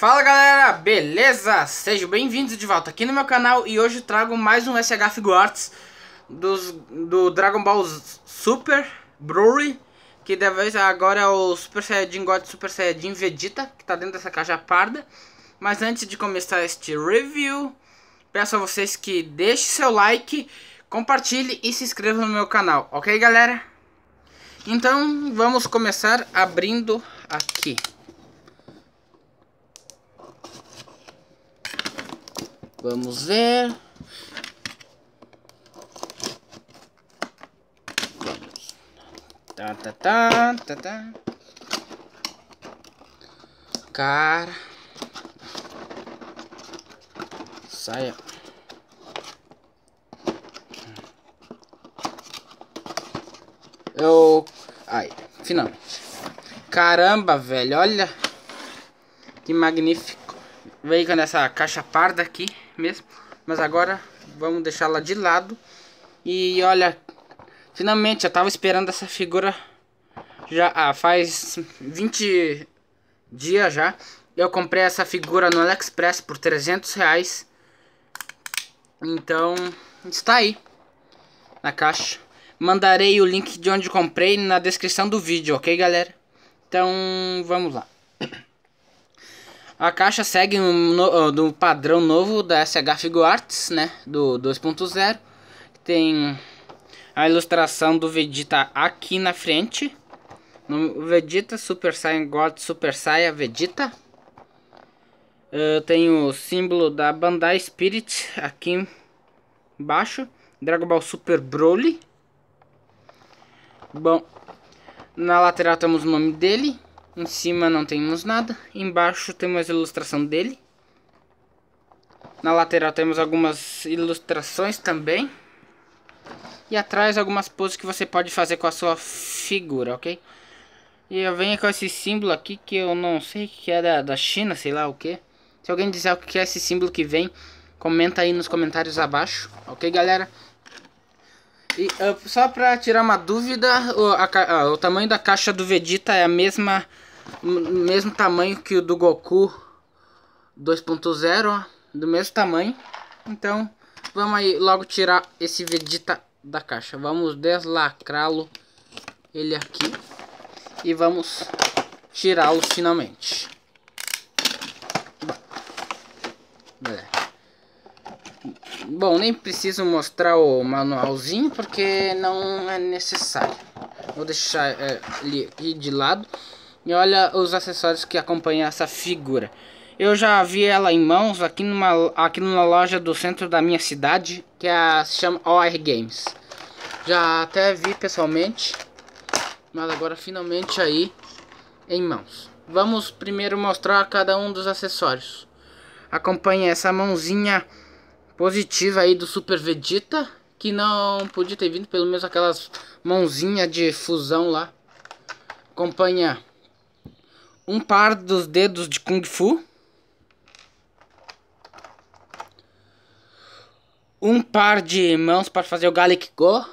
Fala galera, beleza? Sejam bem-vindos de volta aqui no meu canal e hoje trago mais um SH Figuarts dos, do Dragon Ball Super Brewery que vez agora é o Super Saiyajin God Super Saiyajin Vegeta que tá dentro dessa caixa parda mas antes de começar este review peço a vocês que deixem seu like compartilhe e se inscreva no meu canal, ok galera? Então vamos começar abrindo aqui Vamos ver. Tá, tá, tá, tá, tá. Cara. Saia. Eu... Ai, finalmente. Caramba, velho, olha. Que magnífico. Veio com essa caixa parda aqui mesmo. Mas agora vamos deixá-la de lado. E olha, finalmente eu tava esperando essa figura já ah, faz 20 dias já. Eu comprei essa figura no AliExpress por 300 reais. Então, está aí na caixa. Mandarei o link de onde comprei na descrição do vídeo, ok, galera? Então, vamos lá. A caixa segue no, ah, do padrão novo da SH Figo Arts, né? Do 2.0. Tem a ilustração do Vegeta aqui na frente. No Vegeta, Super Saiyan God, Super Saiyan Vegeta. Uh, tem o símbolo da Bandai Spirit aqui embaixo. Dragon Ball Super Broly. Bom, na lateral temos o nome dele. Em cima não temos nada. Embaixo temos a ilustração dele. Na lateral temos algumas ilustrações também. E atrás algumas poses que você pode fazer com a sua figura, ok? E eu venho com esse símbolo aqui que eu não sei que é da, da China, sei lá o que. Se alguém disser o que é esse símbolo que vem, comenta aí nos comentários abaixo, ok galera? E uh, só pra tirar uma dúvida, o, a, a, ah, o tamanho da caixa do Vegeta é a mesma mesmo tamanho que o do Goku 2.0, do mesmo tamanho. Então, vamos aí logo tirar esse Vegeta da caixa. Vamos deslacrá-lo, ele aqui, e vamos tirá-lo finalmente. É. Bom, nem preciso mostrar o manualzinho porque não é necessário. Vou deixar é, ele de lado. E olha os acessórios que acompanham essa figura. Eu já vi ela em mãos aqui numa, aqui numa loja do centro da minha cidade, que é se chama OR Games. Já até vi pessoalmente, mas agora finalmente aí em mãos. Vamos primeiro mostrar cada um dos acessórios. acompanha essa mãozinha positiva aí do Super Vegeta, que não podia ter vindo pelo menos aquelas mãozinha de fusão lá. Acompanha um par dos dedos de Kung Fu, um par de mãos para fazer o Gallic Go,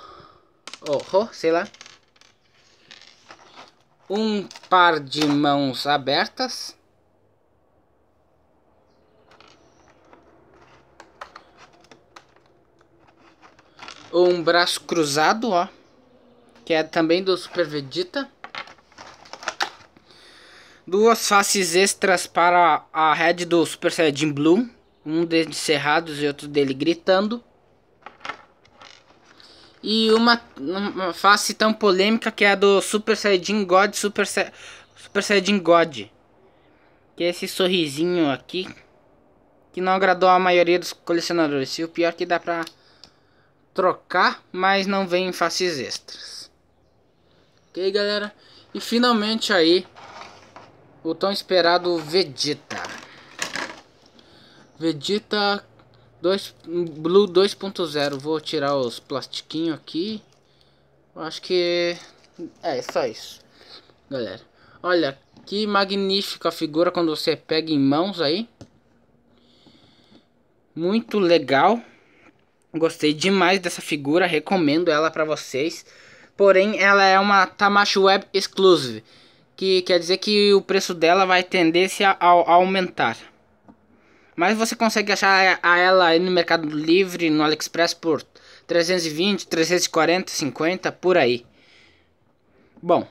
ou oh, sei lá, um par de mãos abertas, um braço cruzado, ó, que é também do Super Vegeta. Duas faces extras para a head do Super Saiyajin Blue. Um dele cerrados e outro dele gritando. E uma, uma, face tão polêmica que é a do Super Saiyajin God Super, Sa Super Saiyajin God. Que é esse sorrisinho aqui. Que não agradou a maioria dos colecionadores. E o pior é que dá pra trocar, mas não vem em faces extras. Ok, galera? E finalmente aí o tão esperado Vegeta. Vegeta 2, Blue 2.0. Vou tirar os plastiquinhos aqui. Acho que é, é só isso, galera. Olha que magnífica figura quando você pega em mãos aí. Muito legal. Gostei demais dessa figura, recomendo ela para vocês. Porém, ela é uma Tamashu Web Exclusive que quer dizer que o preço dela vai tendência a, a aumentar. Mas você consegue achar a ela aí no Mercado Livre, no AliExpress por 320, 340, 50 por aí. Bom,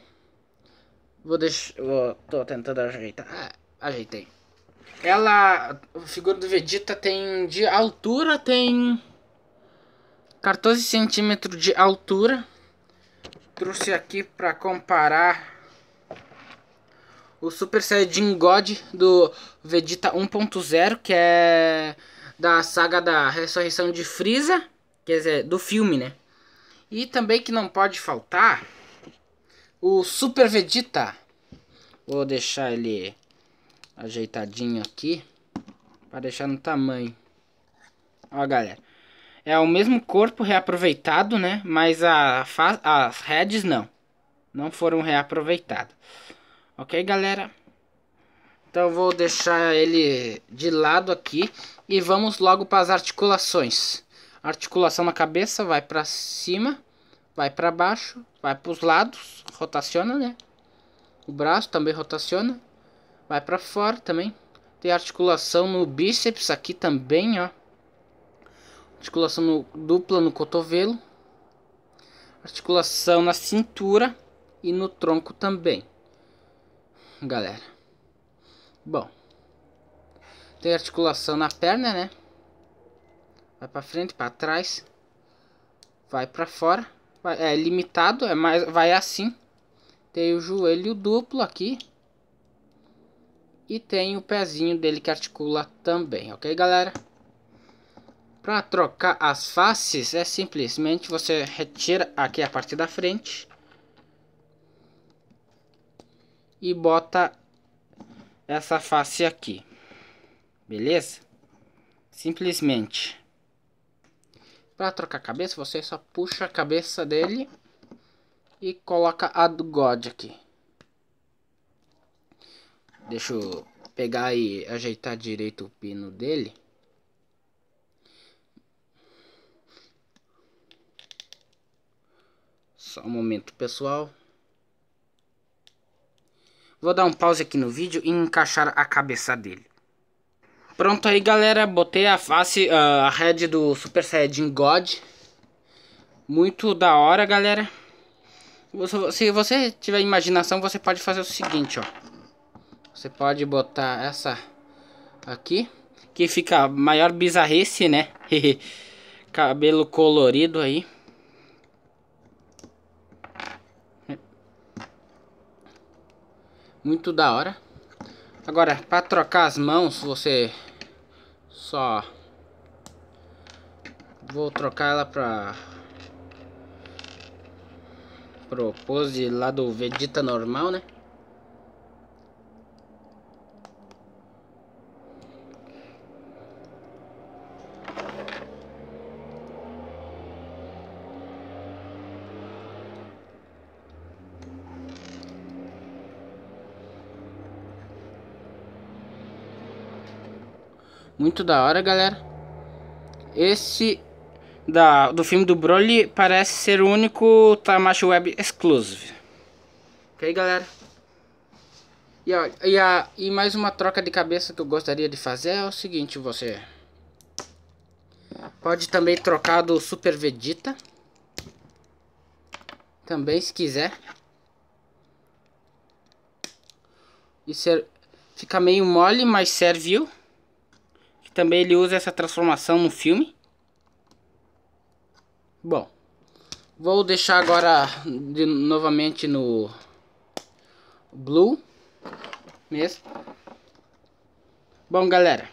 vou deixar. Vou, tô tentando ajeitar. Ah, ajeitei. Ela, a figura do Vegeta tem de altura, tem 14 centímetros de altura. Trouxe aqui para comparar o Super Saiyajin God do Vegeta 1.0, que é da saga da ressurreição de Frieza, quer dizer, do filme, né? E também que não pode faltar o Super Vegeta. Vou deixar ele ajeitadinho aqui para deixar no tamanho. Ó, galera. É o mesmo corpo reaproveitado, né? Mas a as heads não. Não foram reaproveitadas. Ok, galera? Então eu vou deixar ele de lado aqui e vamos logo para as articulações. articulação na cabeça vai para cima, vai para baixo, vai para os lados, rotaciona, né? O braço também rotaciona, vai para fora também. Tem articulação no bíceps aqui também, ó. Articulação no, dupla no cotovelo. Articulação na cintura e no tronco também galera. Bom. Tem articulação na perna, né? Vai pra frente, pra trás. Vai pra fora. Vai, é limitado, é mais, vai assim. Tem o joelho duplo aqui. E tem o pezinho dele que articula também, ok galera? Para trocar as faces é simplesmente você retira aqui a parte da frente e bota essa face aqui. Beleza? Simplesmente. Para trocar a cabeça, você só puxa a cabeça dele e coloca a do God aqui. Deixa eu pegar e ajeitar direito o pino dele. Só um momento, pessoal. Vou dar um pause aqui no vídeo e encaixar a cabeça dele. Pronto aí galera, botei a face, ah, a head do Super Saiyajin God. Muito da hora galera. Se você tiver imaginação, você pode fazer o seguinte, ó. Você pode botar essa aqui, que fica maior bizarrice, né? Cabelo colorido aí. Muito da hora. Agora, para trocar as mãos, você só... Vou trocar ela pra... propose lá do Vegeta normal, né? Muito da hora, galera. Esse da, do filme do Broly parece ser o único Tamashii Web Exclusive. Ok, galera? E, ó, e, a, e mais uma troca de cabeça que eu gostaria de fazer é o seguinte, você... Pode também trocar do Super Vegeta. Também, se quiser. E ser... Fica meio mole, mas serviu. Também ele usa essa transformação no filme. Bom, vou deixar agora de, novamente no Blue mesmo. Bom, galera,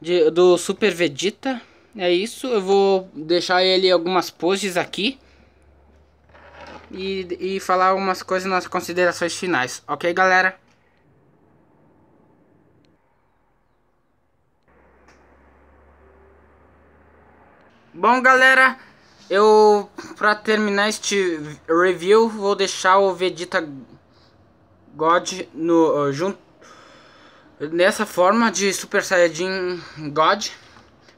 de, do Super Vegeta é isso. Eu vou deixar ele algumas poses aqui e, e falar algumas coisas nas considerações finais, ok, galera? Bom, galera, eu para terminar este review vou deixar o Vegeta God no uh, eh, junto nessa forma de Super Saiyajin God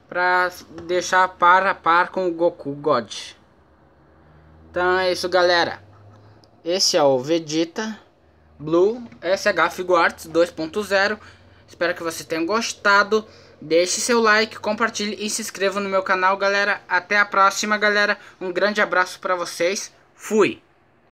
para deixar par a par com o Goku God. Então é isso, galera. Esse é o Vegeta Blue SH Figuarts 2.0. Espero que você tenha gostado. Deixe seu like, compartilhe e se inscreva no meu canal, galera. Até a próxima, galera. Um grande abraço para vocês. Fui!